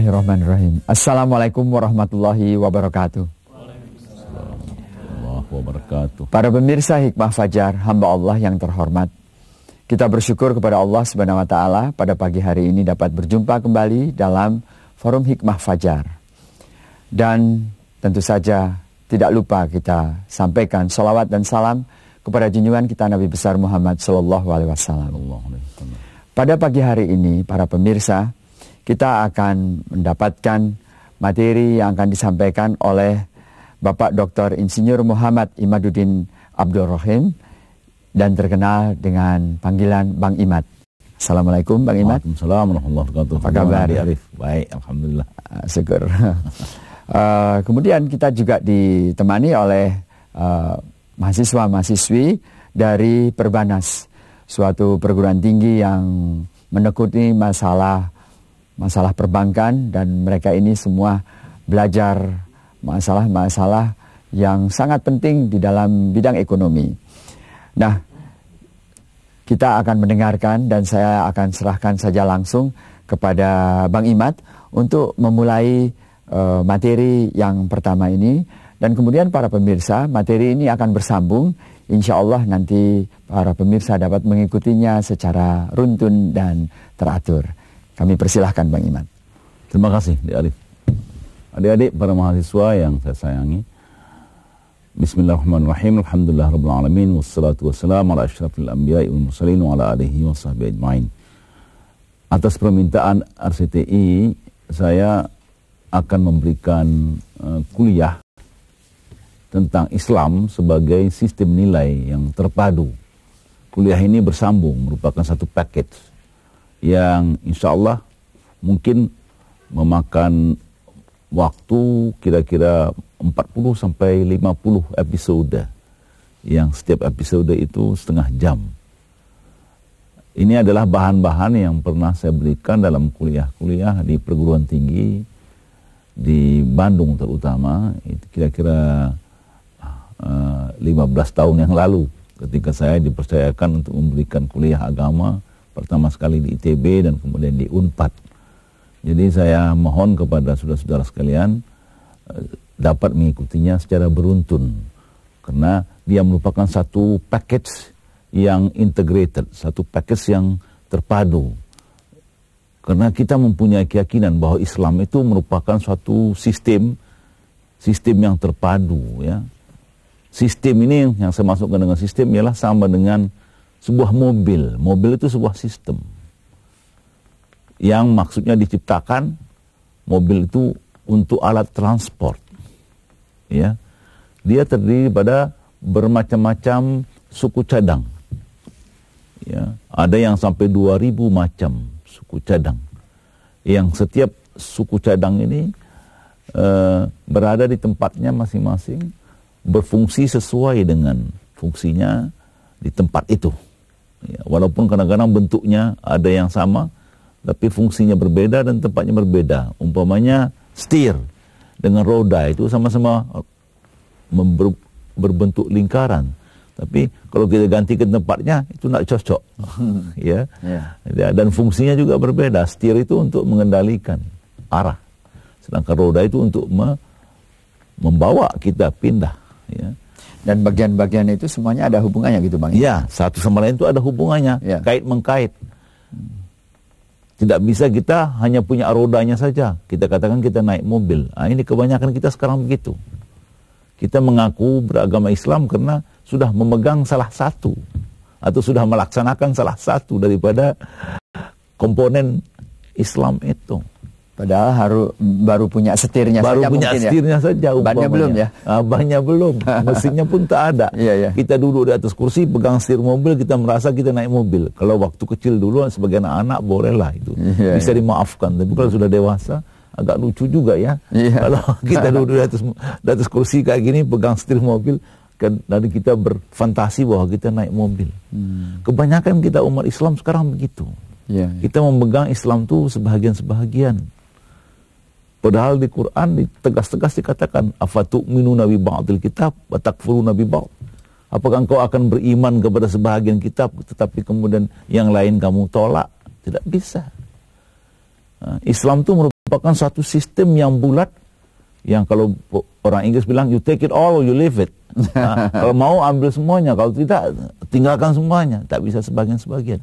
Bismillahirrahmanirrahim. Assalamualaikum warahmatullahi wabarakatuh. wabarakatuh. Para pemirsa Hikmah Fajar, hamba Allah yang terhormat. Kita bersyukur kepada Allah Subhanahu wa taala pada pagi hari ini dapat berjumpa kembali dalam forum Hikmah Fajar. Dan tentu saja tidak lupa kita sampaikan salawat dan salam kepada junjungan kita Nabi besar Muhammad sallallahu alaihi wasallam. Pada pagi hari ini para pemirsa, kita akan mendapatkan materi yang akan disampaikan oleh Bapak Dr. Insinyur Muhammad Imaduddin Abdul Rahim dan terkenal dengan panggilan Bang Imat. Assalamualaikum Bang Imat. Waalaikumsalam warahmatullahi wabarakatuh. Apa kabar? Arif. Baik, Alhamdulillah. Ah, syukur. uh, kemudian kita juga ditemani oleh uh, mahasiswa-mahasiswi dari Perbanas, suatu perguruan tinggi yang menekuti masalah masalah perbankan dan mereka ini semua belajar masalah-masalah yang sangat penting di dalam bidang ekonomi. Nah, kita akan mendengarkan dan saya akan serahkan saja langsung kepada Bang Imat untuk memulai uh, materi yang pertama ini dan kemudian para pemirsa materi ini akan bersambung insya Allah nanti para pemirsa dapat mengikutinya secara runtun dan teratur. Kami persilahkan Bang Iman. Terima kasih, Adik Arif. Adik-adik para mahasiswa yang saya sayangi. Bismillahirrahmanirrahim. Alhamdulillah rabbil alamin wassalatu wassalamu ala asyrafil anbiya'i wal mursalin wa ala alihi wa ajmain. Atas permintaan RCTI, saya akan memberikan eh, kuliah tentang Islam sebagai sistem nilai yang terpadu. Kuliah ini bersambung merupakan satu package yang insya Allah mungkin memakan waktu kira-kira 40 sampai 50 episode yang setiap episode itu setengah jam. Ini adalah bahan-bahan yang pernah saya berikan dalam kuliah-kuliah di perguruan tinggi di Bandung terutama itu kira-kira uh, eh, 15 tahun yang lalu ketika saya dipercayakan untuk memberikan kuliah agama pertama sekali di ITB dan kemudian di UNPAD. Jadi saya mohon kepada saudara-saudara sekalian eh, dapat mengikutinya secara beruntun karena dia merupakan satu package yang integrated, satu package yang terpadu. Karena kita mempunyai keyakinan bahwa Islam itu merupakan suatu sistem sistem yang terpadu ya. Sistem ini yang saya masukkan dengan sistem ialah sama dengan sebuah mobil. Mobil itu sebuah sistem yang maksudnya diciptakan mobil itu untuk alat transport. Ya. Dia terdiri pada bermacam-macam suku cadang. Ya, ada yang sampai 2000 macam suku cadang. Yang setiap suku cadang ini e, berada di tempatnya masing-masing, berfungsi sesuai dengan fungsinya di tempat itu. Ya, walaupun kadang-kadang bentuknya ada yang sama, tapi fungsinya berbeda dan tempatnya berbeda. Umpamanya setir dengan roda itu sama-sama uh, berbentuk lingkaran. Tapi kalau kita ganti ke tempatnya itu tidak cocok, ya. Yeah. Ya, dan fungsinya juga berbeda. Setir itu untuk mengendalikan arah, sedangkan roda itu untuk me membawa kita pindah. Ya. Dan bagian-bagian itu semuanya ada hubungannya gitu Bang? Ya? Iya, satu sama lain itu ada hubungannya, ya. kait-mengkait. Tidak bisa kita hanya punya rodanya saja. Kita katakan kita naik mobil. Nah, ini kebanyakan kita sekarang begitu. Kita mengaku beragama Islam karena sudah memegang salah satu. Atau sudah melaksanakan salah satu daripada komponen Islam itu. Padahal haru, baru punya setirnya baru saja punya ya. setirnya ya. saja Bannya belum ya. Ah, bannya belum. Mesinnya pun tak ada. yeah, yeah. Kita duduk di atas kursi, pegang setir mobil, kita merasa kita naik mobil. Kalau waktu kecil dulu sebagai anak-anak bolehlah itu. Yeah, iya. Bisa yeah. dimaafkan. Tapi kalau sudah dewasa agak lucu juga ya. Yeah. Kalau kita duduk di atas di atas kursi kayak gini pegang setir mobil dan kita berfantasi bahwa kita naik mobil. Hmm. Kebanyakan kita umat Islam sekarang begitu. Yeah, yeah. Kita memegang Islam tuh sebagian-sebagian Padahal di Quran tegas-tegas dikatakan afatu'minu nabi ba'dil kitab wa takfuru nabi ba'd. Apakah engkau akan beriman kepada sebahagian kitab tetapi kemudian yang lain kamu tolak? Tidak bisa. Nah, Islam itu merupakan satu sistem yang bulat yang kalau orang Inggris bilang you take it all or you leave it. Nah, kalau mau ambil semuanya, kalau tidak tinggalkan semuanya, tak bisa sebagian-sebagian.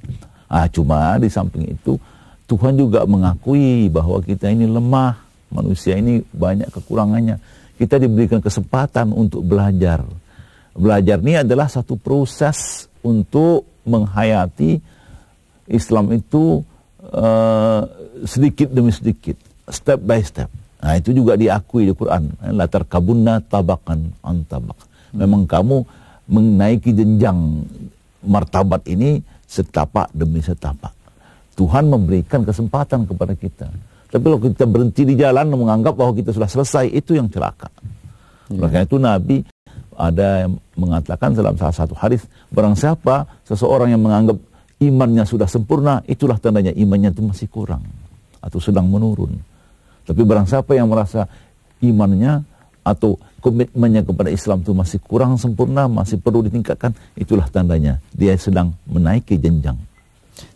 Ah cuma di samping itu Tuhan juga mengakui bahwa kita ini lemah Manusia ini banyak kekurangannya. Kita diberikan kesempatan untuk belajar. Belajar ini adalah satu proses untuk menghayati Islam itu uh, sedikit demi sedikit, step by step. Nah, itu juga diakui di Quran. Latar kabunna tabakan antabak. Memang kamu menaiki jenjang martabat ini setapak demi setapak. Tuhan memberikan kesempatan kepada kita. Tapi kalau kita berhenti di jalan menganggap bahwa kita sudah selesai, itu yang celaka. Iya. Oleh karena itu Nabi ada yang mengatakan dalam salah satu hadis, barang siapa seseorang yang menganggap imannya sudah sempurna, itulah tandanya imannya itu masih kurang atau sedang menurun. Tapi barang siapa yang merasa imannya atau komitmennya kepada Islam itu masih kurang sempurna, masih perlu ditingkatkan, itulah tandanya dia sedang menaiki jenjang.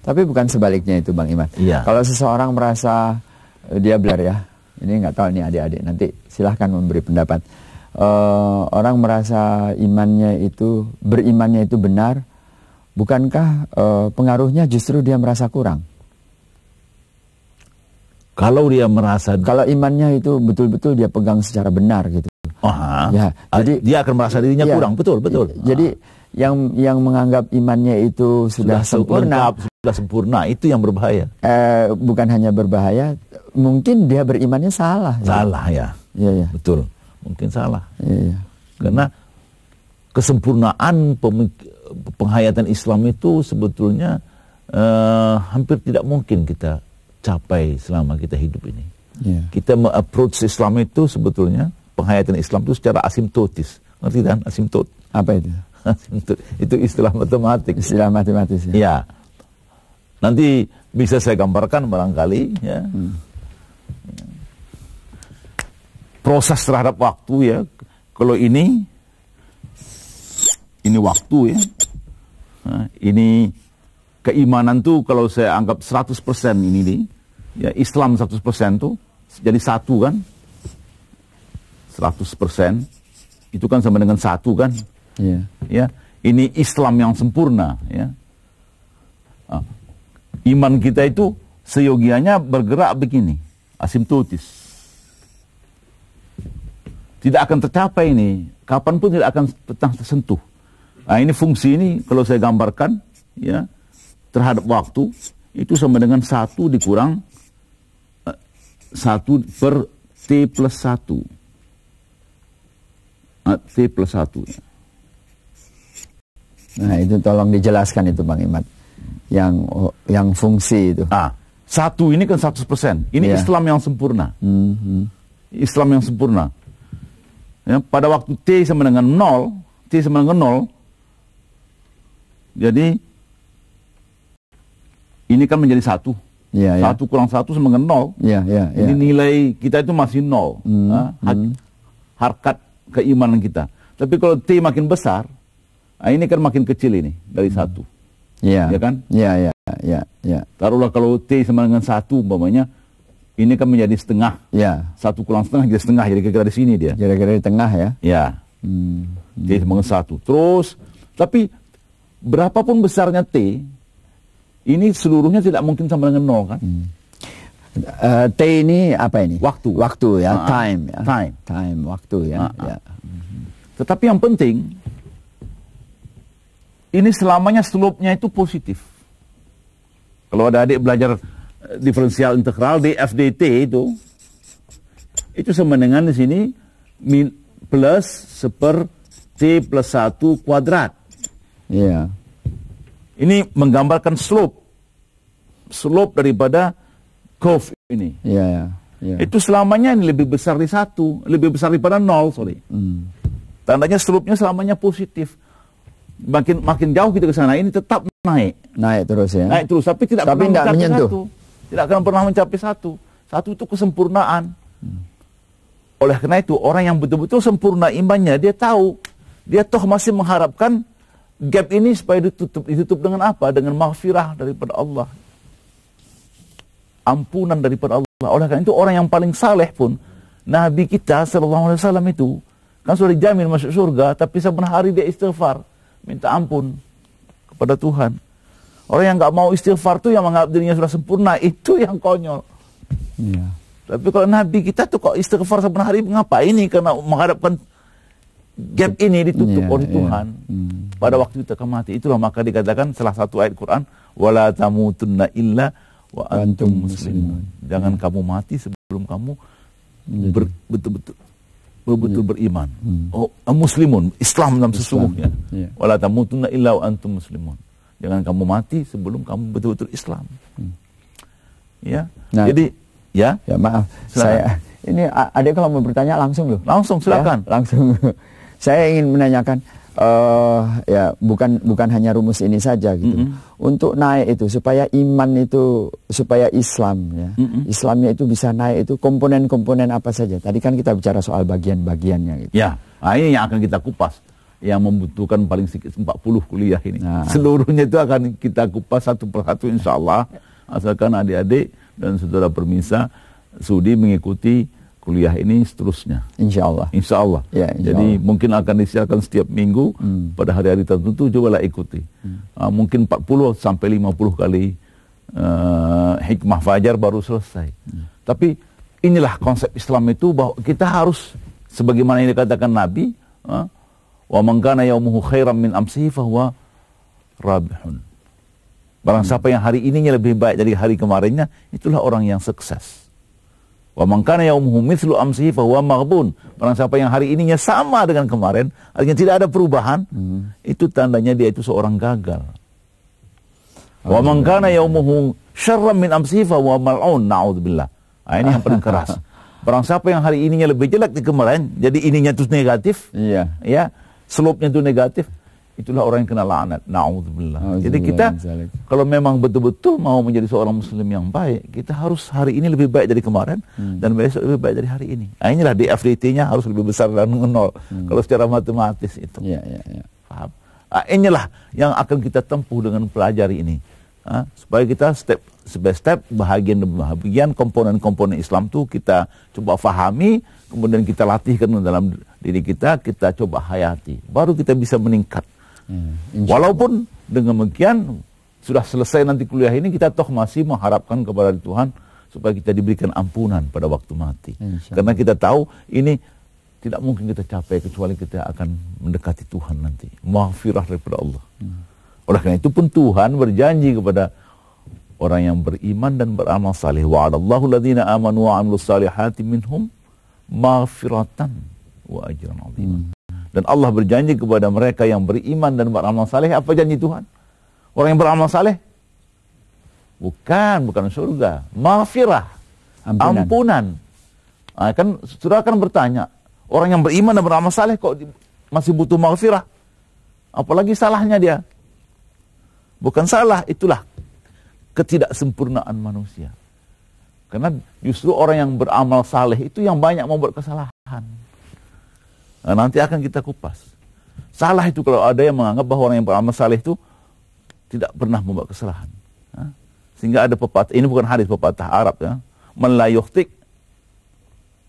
Tapi bukan sebaliknya itu Bang Iman. Iya. Kalau seseorang merasa dia belajar. ya ini nggak tahu nih adik-adik nanti silahkan memberi pendapat uh, orang merasa imannya itu berimannya itu benar bukankah uh, pengaruhnya justru dia merasa kurang kalau dia merasa kalau imannya itu betul-betul dia pegang secara benar gitu Aha. Oh, ya ah, jadi dia akan merasa dirinya ya, kurang betul betul ya, jadi ah. yang yang menganggap imannya itu sudah, sudah sempurna sudah sempurna itu yang berbahaya eh, bukan hanya berbahaya mungkin dia berimannya salah. Salah ya. Iya, ya. Betul. Mungkin salah. Iya, ya. Karena kesempurnaan penghayatan Islam itu sebetulnya uh, hampir tidak mungkin kita capai selama kita hidup ini. Ya. Kita approach Islam itu sebetulnya penghayatan Islam itu secara asimptotis. Ngerti kan asimptot? Apa itu? Asimptot. Itu istilah matematik. Istilah matematis ya. ya. Nanti bisa saya gambarkan barangkali ya. Hmm proses terhadap waktu ya. Kalau ini, ini waktu ya. Nah, ini keimanan tuh kalau saya anggap 100% ini nih. Ya, Islam 100% tuh jadi satu kan. 100% itu kan sama dengan satu kan. ya, Ya, ini Islam yang sempurna ya. Ah, iman kita itu seyogianya bergerak begini asimptotis. Tidak akan tercapai ini, kapan pun tidak akan tersentuh. Nah, ini fungsi ini kalau saya gambarkan ya terhadap waktu itu sama dengan satu dikurang eh, satu per t plus satu. Eh, t plus satu. Nah itu tolong dijelaskan itu Bang Imat yang yang fungsi itu. Ah, satu ini kan 100%. persen. Ini yeah. Islam yang sempurna. Mm -hmm. Islam yang sempurna. Ya, pada waktu T sama dengan 0, T sama dengan 0, jadi ini kan menjadi satu. yeah, iya. satu yeah. kurang satu sama dengan 0. Yeah, yeah, yeah. Ini nilai kita itu masih 0. Mm Hmm, ah, ha, Harkat keimanan kita. Tapi kalau T makin besar, nah ini kan makin kecil ini dari mm-hmm. satu. Iya. Ya kan? Iya, yeah, iya, Ya, ya. Taruhlah kalau T sama dengan satu umpamanya, ini kan menjadi setengah. Ya. Satu kurang setengah jadi setengah, jadi kira-kira di sini dia. Kira-kira di tengah ya. Ya. Hmm. T sama dengan satu. Terus, tapi berapapun besarnya T, ini seluruhnya tidak mungkin sama dengan nol kan? Hmm. Uh, T ini apa ini? Waktu. Waktu ya, uh, time ya. Time. Time, waktu ya. Uh, uh. ya. Tetapi yang penting, ini selamanya slope-nya itu positif. Kalau ada adik belajar eh, diferensial integral DFDT itu itu sama dengan di sini min plus seper T plus 1 kuadrat. Iya. Yeah. Ini menggambarkan slope. Slope daripada curve ini. Iya, yeah, yeah, yeah. Itu selamanya ini lebih besar dari satu, lebih besar daripada nol, sorry. Mm. Tandanya slope-nya selamanya positif makin makin jauh kita ke sana ini tetap naik. Naik terus ya. Naik terus tapi tidak tapi pernah mencapai satu. Tidak akan pernah mencapai satu. Satu itu kesempurnaan. Hmm. Oleh karena itu orang yang betul-betul sempurna imannya dia tahu dia toh masih mengharapkan gap ini supaya ditutup ditutup dengan apa? Dengan maghfirah daripada Allah. Ampunan daripada Allah. Oleh karena itu orang yang paling saleh pun Nabi kita Shallallahu alaihi wasallam itu kan sudah dijamin masuk surga tapi sebenarnya hari dia istighfar minta ampun kepada Tuhan. Orang yang nggak mau istighfar tuh yang menganggap dirinya sudah sempurna itu yang konyol. Iya. Tapi kalau Nabi kita tuh kok istighfar sebenarnya hari Mengapa ini karena menghadapkan gap ini ditutup yeah, oleh iya. Tuhan yeah. hmm. pada waktu kita kemati mati. Itulah maka dikatakan salah satu ayat Quran wala tamutunna illa wa antum muslimun. Jangan yeah. kamu mati sebelum kamu betul-betul betul-betul hmm. beriman. Hmm. Oh, eh, muslimun, Islam dalam sesungguhnya. Yeah. Wala tamutunna illa wa antum muslimun. Jangan kamu mati sebelum kamu betul-betul Islam. Hmm. Ya. Nah, Jadi ya. Ya, maaf. Silakan. Saya ini adik kalau mau bertanya langsung loh. Langsung silakan. Ya, langsung. saya ingin menanyakan uh, ya bukan bukan hanya rumus ini saja gitu. Mm -hmm. Untuk naik itu supaya iman itu supaya Islam ya. Mm -hmm. Islamnya itu bisa naik itu komponen-komponen apa saja. Tadi kan kita bicara soal bagian-bagiannya gitu. Ya, nah ini yang akan kita kupas yang membutuhkan paling sedikit 40 kuliah ini. Nah. Seluruhnya itu akan kita kupas satu persatu insya Allah. Asalkan adik-adik dan saudara permisa sudi mengikuti kuliah ini seterusnya. Insya Allah. Insya Allah. Ya, insya Jadi Allah. mungkin akan disiarkan setiap minggu hmm. pada hari-hari tertentu cobalah ikuti. Hmm. Uh, mungkin 40 sampai 50 kali uh, hikmah fajar baru selesai. Hmm. Tapi inilah konsep Islam itu bahwa kita harus sebagaimana yang dikatakan Nabi, ah, wa mengkana kana yaumuhu khairan min amsihi fahuwa rabihun. Barang hmm. siapa yang hari ininya lebih baik dari hari kemarinnya, itulah orang yang sukses. Wa kana yaumuhu mithlu amsihi huwa maghbun. Barang siapa yang hari ininya sama dengan kemarin, artinya tidak ada perubahan, hmm. itu tandanya dia itu seorang gagal. Wa kana yaumuhu syarran min amsihi huwa mal'un. Na'udzubillah. Nah, ini yang paling keras. Barang siapa yang hari ininya lebih jelek di kemarin, jadi ininya terus negatif, iya. ya, slope-nya itu negatif, itulah orang yang kena laknat. Nauzubillah. Jadi kita kalau memang betul-betul mau menjadi seorang muslim yang baik, kita harus hari ini lebih baik dari kemarin hmm. dan besok lebih baik dari hari ini. Nah, inilah DFDT-nya harus lebih besar dan nol hmm. kalau secara matematis itu. Ya, ya, ya. Paham? Nah, inilah yang akan kita tempuh dengan pelajari ini. Nah, supaya kita step by step bahagian demi bahagian komponen-komponen Islam tuh kita coba fahami kemudian kita latihkan dalam diri kita kita coba hayati baru kita bisa meningkat Hmm, Walaupun dengan demikian sudah selesai nanti kuliah ini kita toh masih mengharapkan kepada Tuhan supaya kita diberikan ampunan pada waktu mati. Karena kita tahu ini tidak mungkin kita capai kecuali kita akan mendekati Tuhan nanti. Maafirah daripada Allah. Hmm. Oleh karena itu pun Tuhan berjanji kepada orang yang beriman dan beramal saleh. Wa'adallahu ladzina amanu wa amilus salihati minhum maghfiratan wa ajran 'adziman. Hmm. Dan Allah berjanji kepada mereka yang beriman dan beramal saleh. Apa janji Tuhan? Orang yang beramal saleh? Bukan, bukan surga. maafirah Ampunan. ampunan. Nah, kan sudah akan bertanya, orang yang beriman dan beramal saleh kok di, masih butuh maafirah Apalagi salahnya dia. Bukan salah, itulah ketidaksempurnaan manusia. Karena justru orang yang beramal saleh itu yang banyak membuat kesalahan. Nah, nanti akan kita kupas. Salah itu kalau ada yang menganggap bahwa orang yang beramal saleh itu tidak pernah membuat kesalahan. sehingga ada pepatah, ini bukan hadis pepatah Arab ya. Man la yuhtik,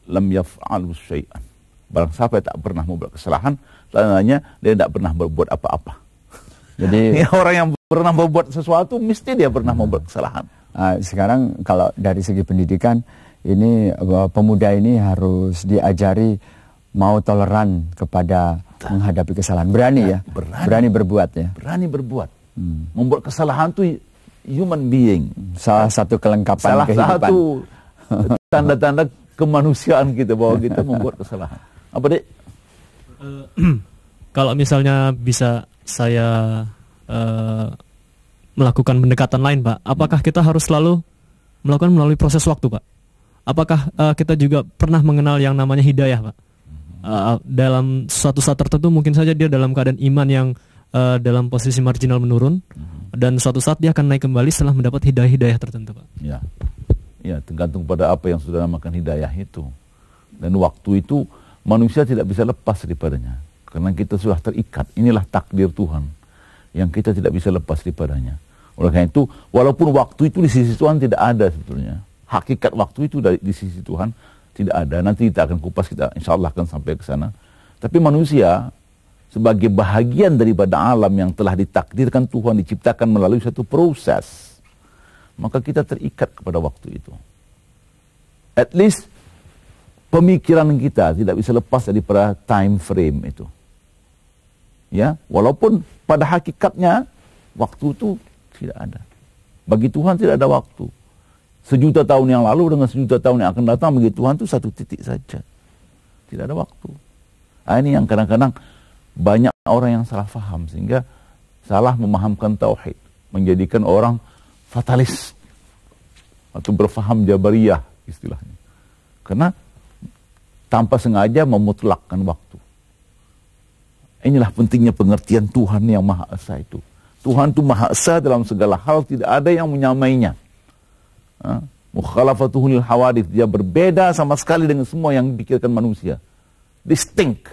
lam yaf'al syai'an. Barang siapa yang tak pernah membuat kesalahan, tandanya dia tidak pernah berbuat apa-apa. Jadi ya, orang yang pernah membuat sesuatu mesti dia pernah hmm. membuat kesalahan. Nah, sekarang kalau dari segi pendidikan ini pemuda ini harus diajari mau toleran kepada menghadapi kesalahan. Berani ya? Berani, berani berbuat ya. Berani berbuat. Hmm. Membuat kesalahan tuh human being. Hmm. Salah satu kelengkapan Salah kehidupan. satu tanda-tanda kemanusiaan kita bahwa kita membuat kesalahan. Apa dek? Eh, kalau misalnya bisa saya uh, melakukan pendekatan lain, Pak, apakah hmm. kita harus selalu melakukan melalui proses waktu, Pak? Apakah uh, kita juga pernah mengenal yang namanya hidayah, Pak? Eh, dalam suatu saat tertentu mungkin saja dia dalam keadaan iman yang uh, dalam posisi marginal menurun hmm. dan suatu saat dia akan naik kembali setelah mendapat hidayah-hidayah tertentu, Pak. Ya. Ya, tergantung pada apa yang sudah makan hidayah itu. Dan waktu itu manusia tidak bisa lepas daripadanya karena kita sudah terikat. Inilah takdir Tuhan yang kita tidak bisa lepas daripadanya. Oleh karena itu, walaupun waktu itu di sisi Tuhan tidak ada sebetulnya. Hakikat waktu itu dari, di sisi Tuhan tidak ada. Nanti kita akan kupas, kita insya Allah akan sampai ke sana. Tapi manusia sebagai bahagian daripada alam yang telah ditakdirkan Tuhan diciptakan melalui satu proses. Maka kita terikat kepada waktu itu. At least pemikiran kita tidak bisa lepas dari daripada time frame itu. Ya, walaupun pada hakikatnya waktu itu tidak ada. Bagi Tuhan tidak ada waktu. Sejuta tahun yang lalu dengan sejuta tahun yang akan datang bagi Tuhan itu satu titik saja. Tidak ada waktu. Nah, ini yang kadang-kadang banyak orang yang salah faham sehingga salah memahamkan tauhid, menjadikan orang fatalis atau berfaham jabariyah istilahnya. Karena tanpa sengaja memutlakkan waktu. Inilah pentingnya pengertian Tuhan yang Maha Esa itu. Tuhan itu Maha Esa dalam segala hal, tidak ada yang menyamainya. Ah, mukhalafatuhunil hawadith. Dia berbeda sama sekali dengan semua yang dipikirkan manusia. Distinct.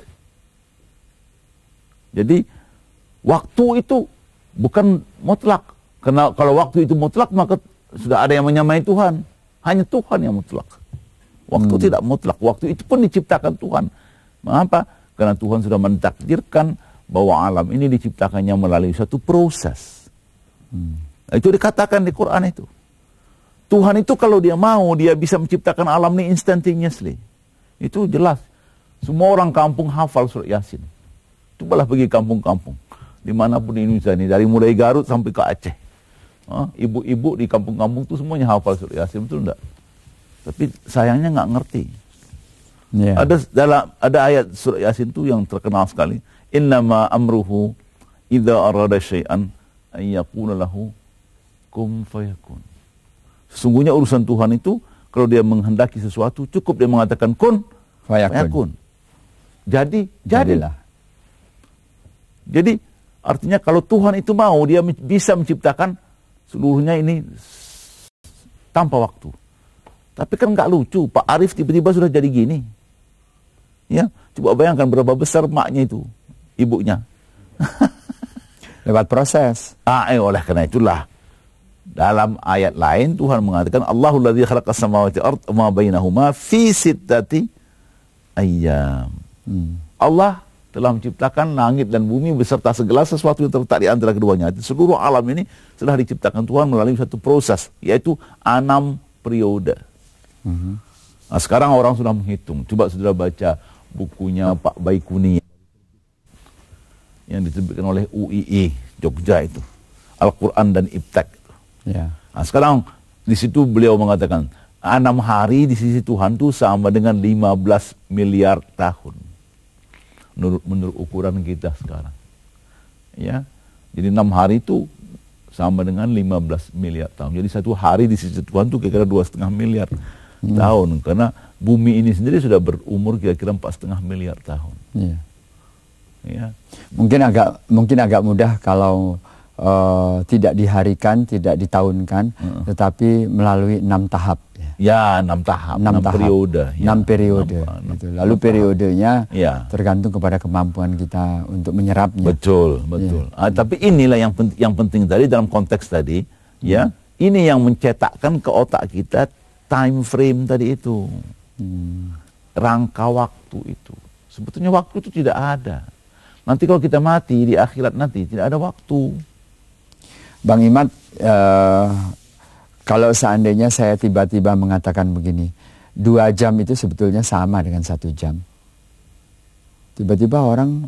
Jadi, waktu itu bukan mutlak. Karena kalau waktu itu mutlak, maka sudah ada yang menyamai Tuhan. Hanya Tuhan yang mutlak. Waktu hmm. tidak mutlak. Waktu itu pun diciptakan Tuhan. Mengapa? Karena Tuhan sudah mentakdirkan bahwa alam ini diciptakannya melalui satu proses. Hmm. Itu dikatakan di Quran itu. Tuhan itu kalau dia mau, dia bisa menciptakan alam ini instantaneously. Itu jelas. Semua orang kampung hafal surat Yasin. Cobalah pergi kampung-kampung. Dimanapun di Indonesia ini, dari mulai Garut sampai ke Aceh. Ah, ibu-ibu di kampung-kampung itu semuanya hafal surat Yasin, betul enggak? Tapi sayangnya nggak ngerti. Yeah. Ada dalam ada ayat surat Yasin itu yang terkenal sekali. Innama amruhu idza arada syai'an ayyakuna lahu kum fayakun. Sesungguhnya urusan Tuhan itu kalau dia menghendaki sesuatu cukup dia mengatakan kun fayakun. Jadi jadilah. Jadi artinya kalau Tuhan itu mau dia bisa menciptakan seluruhnya ini tanpa waktu. Tapi kan nggak lucu, Pak Arif tiba-tiba sudah jadi gini. Ya, coba bayangkan berapa besar maknya itu, ibunya. Lewat proses. Ah, eh, oleh karena itulah dalam ayat lain Tuhan mengatakan Allahul ladzi khalaqas samawati ard ma bainahuma fi sittati ayyam. Hmm. Allah telah menciptakan langit dan bumi beserta segala sesuatu yang terletak di antara keduanya. Seluruh alam ini telah diciptakan Tuhan melalui satu proses yaitu enam periode. Hmm. Nah, sekarang orang sudah menghitung. Coba saudara baca bukunya Pak Baikuni yang diterbitkan oleh UII Jogja itu. Al-Quran dan Iptek. Ya. Nah, sekarang di situ beliau mengatakan enam hari di sisi Tuhan itu sama dengan 15 miliar tahun menurut menurut ukuran kita sekarang. Ya. Jadi enam hari itu sama dengan 15 miliar tahun. Jadi satu hari di sisi Tuhan itu kira-kira dua setengah miliar hmm. tahun karena bumi ini sendiri sudah berumur kira-kira empat setengah miliar tahun. Ya. ya. Mungkin agak mungkin agak mudah kalau Eh, tidak diharikan, tidak ditahunkan, hmm. tetapi melalui enam tahap. Ya, enam tahap, enam, ya. periode, enam ya. Gitu. periode. Enam, enam, gitu. Lalu enam periodenya ya. tergantung kepada kemampuan kita untuk menyerapnya. Betul, iya. betul. Ya. Ah, tapi inilah yang penting, yang penting tadi dalam konteks tadi, hmm. ya, ini yang mencetakkan ke otak kita time frame tadi itu, hmm. rangka waktu itu. Sebetulnya waktu itu tidak ada. Nanti kalau kita mati di akhirat nanti tidak ada waktu. Bang Imat, uh, kalau seandainya saya tiba-tiba mengatakan begini, dua jam itu sebetulnya sama dengan satu jam. Tiba-tiba orang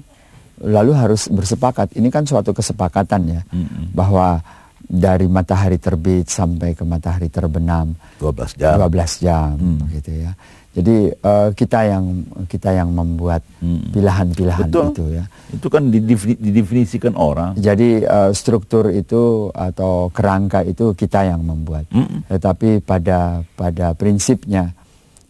lalu harus bersepakat. Ini kan suatu kesepakatan ya, mm -hmm. bahwa dari matahari terbit sampai ke matahari terbenam 12 jam. 12 jam mm. gitu ya. Jadi uh, kita yang kita yang membuat pilihan-pilihan hmm. itu ya. Itu kan didefinisikan orang. Jadi uh, struktur itu atau kerangka itu kita yang membuat. Hmm. Tetapi pada pada prinsipnya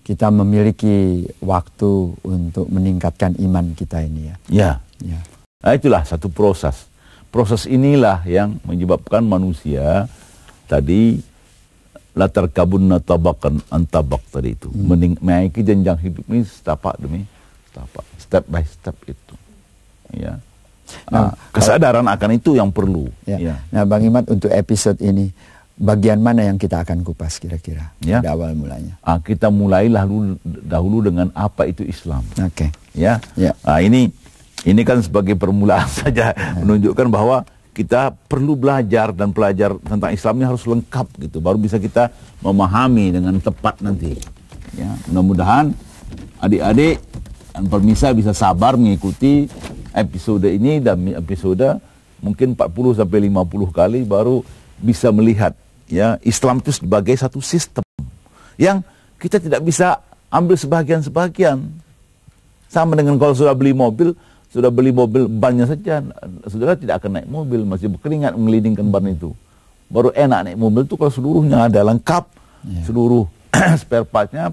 kita memiliki waktu untuk meningkatkan iman kita ini ya. Ya. ya. Nah, itulah satu proses. Proses inilah yang menyebabkan manusia tadi latar kabunna tabakan antabak tadi itu. Hmm. Mening, menaiki jenjang hidup ini setapak demi setapak. Step by step itu. Ya. Nah, nah kesadaran kalau, akan itu yang perlu. Ya. Ya. Nah, Bang Imat untuk episode ini bagian mana yang kita akan kupas kira-kira ya. di awal mulanya? Ah, kita mulailah dulu dahulu dengan apa itu Islam. Oke. Okay. Ya. ya. Nah, ini ini kan sebagai permulaan saja ya. menunjukkan bahwa kita perlu belajar dan pelajar tentang Islamnya harus lengkap gitu baru bisa kita memahami dengan tepat nanti ya mudah-mudahan adik-adik dan pemirsa bisa sabar mengikuti episode ini dan episode mungkin 40 sampai 50 kali baru bisa melihat ya Islam itu sebagai satu sistem yang kita tidak bisa ambil sebagian-sebagian sama dengan kalau sudah beli mobil sudah beli mobil bannya saja saudara tidak akan naik mobil masih berkeringat mengelilingkan ban itu baru enak naik mobil itu kalau seluruhnya ada lengkap yeah. seluruh spare partnya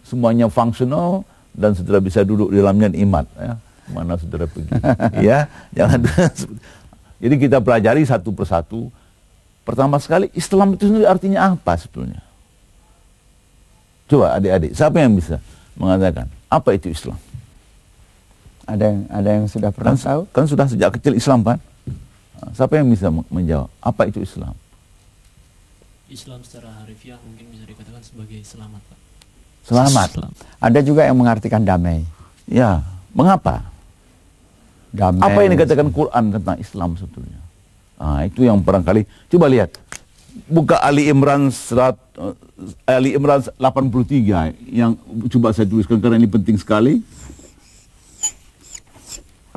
semuanya fungsional dan saudara bisa duduk di dalamnya imat ya mana saudara pergi ya jangan jadi kita pelajari satu persatu pertama sekali Islam itu sendiri artinya apa sebetulnya coba adik-adik siapa yang bisa mengatakan apa itu Islam ada yang ada yang sudah pernah kan, tahu? Kan sudah sejak kecil Islam kan? Ah. Siapa yang bisa menjawab? Apa itu Islam? Islam secara harfiah mungkin bisa dikatakan sebagai selamat, Pak. Selamat. Ada juga yang mengartikan damai. Ya, mengapa? Damai. Apa yang dikatakan Quran tentang Islam sebetulnya? Nah, itu yang barangkali coba lihat. Buka Ali Imran serat, eh, Ali Imran 83 yang coba saya tuliskan karena ini penting sekali.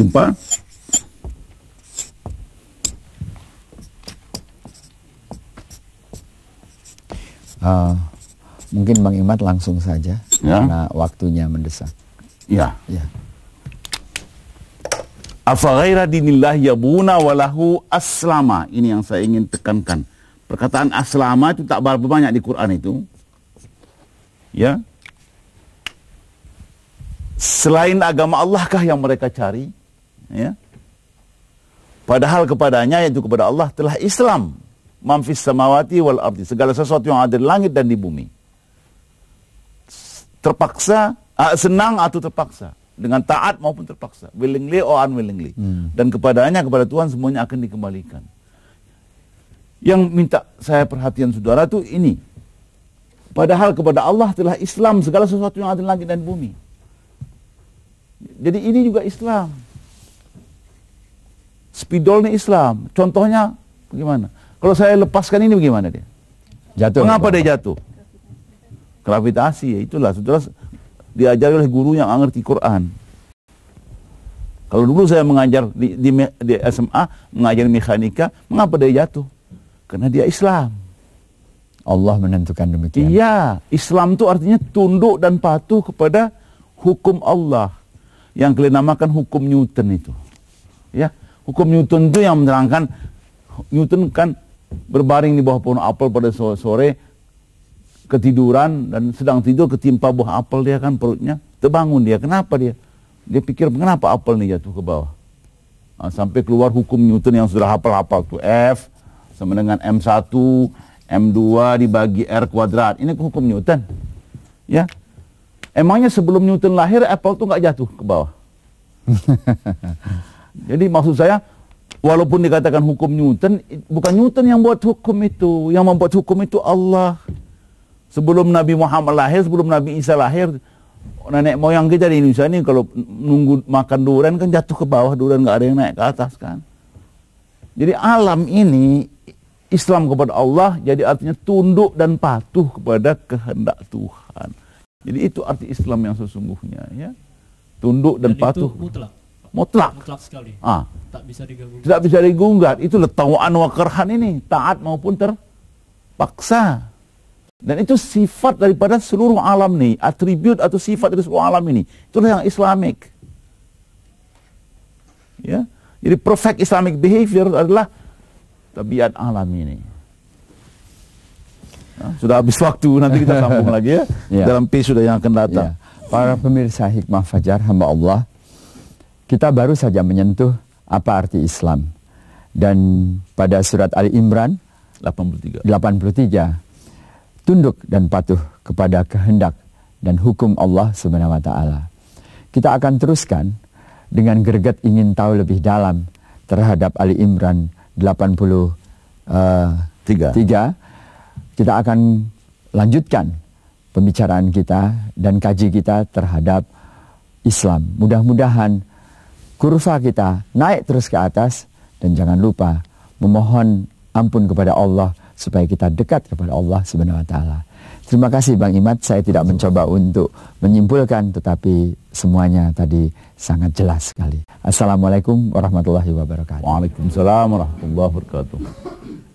jumpa. Uh, mungkin Bang Imat langsung saja ya. karena waktunya mendesak. Ya. ya. Afaghaira dinillah yabuna walahu aslama. Ini yang saya ingin tekankan. Perkataan aslama itu tak berapa banyak di Quran itu. Ya. Selain agama Allahkah yang mereka cari? ya. Padahal kepadanya yaitu kepada Allah telah Islam. Mamfis samawati wal abdi. Segala sesuatu yang ada di langit dan di bumi. Terpaksa, ah, senang atau terpaksa. Dengan taat maupun terpaksa. Willingly or unwillingly. Hmm. Dan kepadanya, kepada Tuhan semuanya akan dikembalikan. Yang minta saya perhatian saudara itu ini. Padahal kepada Allah telah Islam segala sesuatu yang ada di langit dan bumi. Jadi ini juga Islam spidolnya Islam. Contohnya bagaimana? Kalau saya lepaskan ini bagaimana dia? Jatuh. Mengapa dia jatuh? Gravitasi ya itulah setelah diajari oleh guru yang ngerti Quran. Kalau dulu saya mengajar di, di, di SMA, mengajar mekanika, mengapa dia jatuh? Karena dia Islam. Allah menentukan demikian. Iya, Islam itu artinya tunduk dan patuh kepada hukum Allah yang kalian namakan hukum Newton itu. Ya, hukum Newton itu yang menerangkan Newton kan berbaring di bawah pohon apel pada sore-sore ketiduran dan sedang tidur ketimpa buah apel dia kan perutnya terbangun dia kenapa dia dia pikir kenapa apel ini jatuh ke bawah nah, sampai keluar hukum Newton yang sudah hafal-hafal tuh F sama dengan M1 M2 dibagi R kuadrat ini hukum Newton ya Emangnya sebelum Newton lahir apel tuh nggak jatuh ke bawah? Jadi maksud saya, walaupun dikatakan hukum Newton, bukan Newton yang buat hukum itu. Yang membuat hukum itu Allah. Sebelum Nabi Muhammad lahir, sebelum Nabi Isa lahir, nenek moyang kita di Indonesia ini kalau nunggu makan durian kan jatuh ke bawah, durian nggak ada yang naik ke atas kan. Jadi alam ini Islam kepada Allah jadi artinya tunduk dan patuh kepada kehendak Tuhan. Jadi itu arti Islam yang sesungguhnya ya. Tunduk dan, dan patuh. Itu mutlak mutlak. Mutlak sekali. Ah. Tak bisa diganggu. Tidak bisa digugat. Itu letawaan wa kerhan ini, taat maupun terpaksa. Dan itu sifat daripada seluruh alam ini, atribut atau sifat dari seluruh alam ini. Itulah yang Islamik. Ya. Jadi perfect Islamic behavior adalah tabiat alam ini. Ya, sudah habis waktu, nanti kita sambung lagi ya, ya. dalam sudah yang akan datang. Ya. Para pemirsa Hikmah Fajar, hamba Allah, kita baru saja menyentuh apa arti Islam. Dan pada surat Ali Imran 83. 83 tunduk dan patuh kepada kehendak dan hukum Allah Subhanahu wa taala. Kita akan teruskan dengan greget ingin tahu lebih dalam terhadap Ali Imran 83. uh, eh, tiga. Kita akan lanjutkan pembicaraan kita dan kaji kita terhadap Islam. Mudah-mudahan kurva kita naik terus ke atas dan jangan lupa memohon ampun kepada Allah supaya kita dekat kepada Allah Subhanahu wa taala. Terima kasih Bang Imat, saya tidak mencoba untuk menyimpulkan tetapi semuanya tadi sangat jelas sekali. Assalamualaikum warahmatullahi wabarakatuh. Waalaikumsalam warahmatullahi wabarakatuh.